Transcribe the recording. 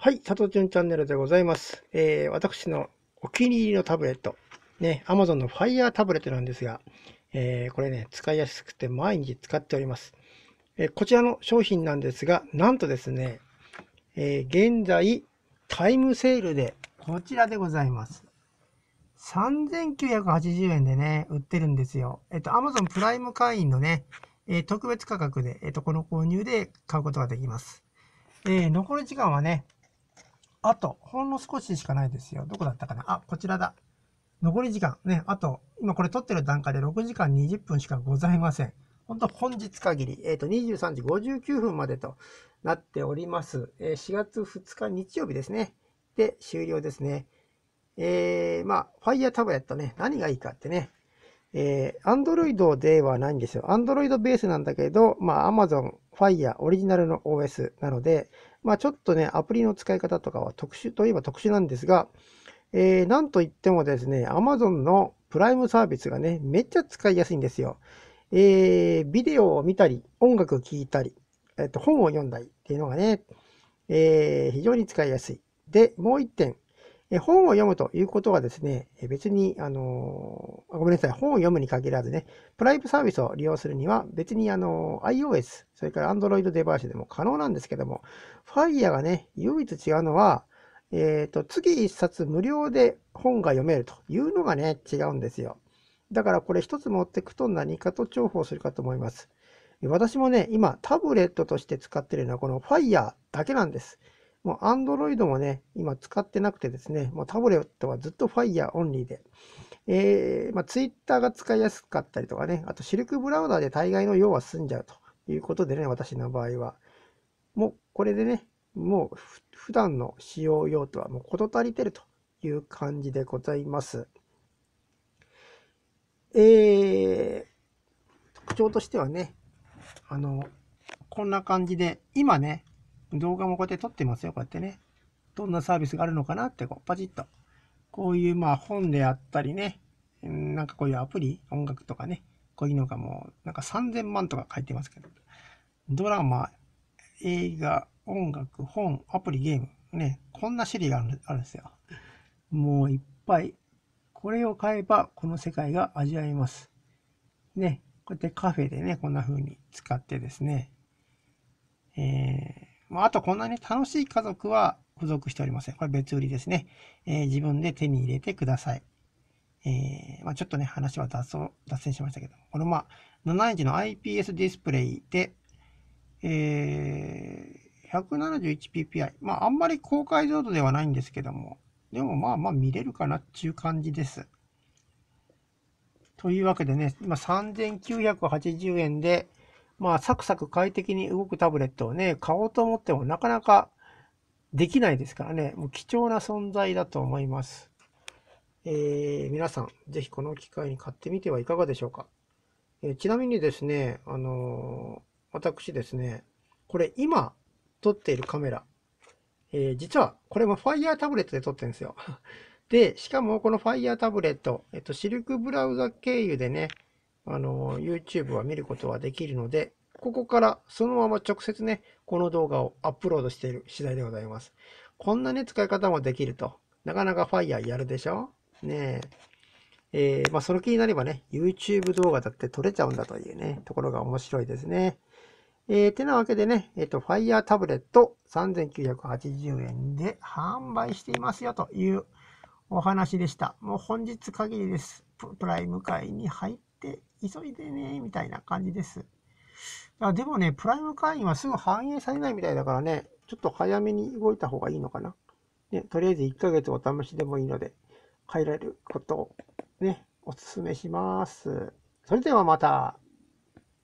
はい、佐藤淳チャンネルでございます。えー、私のお気に入りのタブレット、ね、Amazon の Fire タブレットなんですが、えー、これね、使いやすくて毎日使っております。えー、こちらの商品なんですが、なんとですね、えー、現在、タイムセールで、こちらでございます。3980円でね、売ってるんですよ。えっと、Amazon プライム会員のね、えー、特別価格で、えっと、この購入で買うことができます。えー、残り時間はね、あと、ほんの少ししかないですよ。どこだったかなあ、こちらだ。残り時間。ね、あと、今これ撮ってる段階で6時間20分しかございません。本当本日限り、えっ、ー、と、23時59分までとなっております。えー、4月2日日曜日ですね。で、終了ですね。えー、まあ、ファイヤータブレットね、何がいいかってね、えー、Android ではないんですよ。Android ベースなんだけど、まあ、Amazon Fire オリジナルの OS なので、まあ、ちょっとね、アプリの使い方とかは特殊といえば特殊なんですが、えー、なんといってもですね、Amazon のプライムサービスがね、めっちゃ使いやすいんですよ。えー、ビデオを見たり、音楽を聴いたり、えっと、本を読んだりっていうのがね、えー、非常に使いやすい。で、もう一点、本を読むということはですね、別に、あの、ごめんなさい、本を読むに限らずね、プライブサービスを利用するには、別にあの、iOS、それから Android デバイスでも可能なんですけども、Fire がね、唯一違うのは、えっ、ー、と、次1冊無料で本が読めるというのがね、違うんですよ。だからこれ一つ持っていくと何かと重宝するかと思います。私もね、今、タブレットとして使ってるのは、この Fire だけなんです。もう Android もね、今使ってなくてですね、もうタブレットはずっと Fire オンリーで、えー、まあ、Twitter が使いやすかったりとかね、あとシルクブラウザーで大概の用は済んじゃうということでね、私の場合は。もうこれでね、もう普段の使用用途はもう事足りてるという感じでございます。えー、特徴としてはね、あの、こんな感じで、今ね、動画もこうやって撮ってますよ、こうやってね。どんなサービスがあるのかなって、こう、パチッと。こういう、まあ、本であったりね、なんかこういうアプリ、音楽とかね、こういうのがもう、なんか3000万とか書いてますけど、ドラマ、映画、音楽、本、アプリ、ゲーム、ね、こんな種類があるんですよ。もういっぱい。これを買えば、この世界が味わえます。ね、こうやってカフェでね、こんな風に使ってですね、えーまあ、あとこんなに楽しい家族は付属しておりません。これ別売りですね。えー、自分で手に入れてください。えー、まあ、ちょっとね、話は脱線しましたけど、このまあ、7インチの IPS ディスプレイで、えー、171ppi。まあ、あんまり高解像度ではないんですけども、でもまあまあ見れるかなっていう感じです。というわけでね、今3980円で、まあ、サクサク快適に動くタブレットをね、買おうと思ってもなかなかできないですからね、もう貴重な存在だと思います。えー、皆さん、ぜひこの機会に買ってみてはいかがでしょうか。えー、ちなみにですね、あのー、私ですね、これ今撮っているカメラ、えー、実はこれも Fire タブレットで撮ってるんですよ。で、しかもこの Fire タブレット、えっと、シルクブラウザ経由でね、あの、YouTube は見ることはできるので、ここからそのまま直接ね、この動画をアップロードしている次第でございます。こんなね、使い方もできると。なかなか Fire やるでしょねえ。えー、まあ、その気になればね、YouTube 動画だって撮れちゃうんだというね、ところが面白いですね。えー、てなわけでね、えっ、ー、と、Fire タブレット3980円で販売していますよというお話でした。もう本日限りです。プライム会に入ってって急いでね、みたいな感じです。あでもね、プライム会員はすぐ反映されないみたいだからね、ちょっと早めに動いた方がいいのかな。ね、とりあえず1ヶ月お試しでもいいので、変えられることをね、お勧めします。それではまた。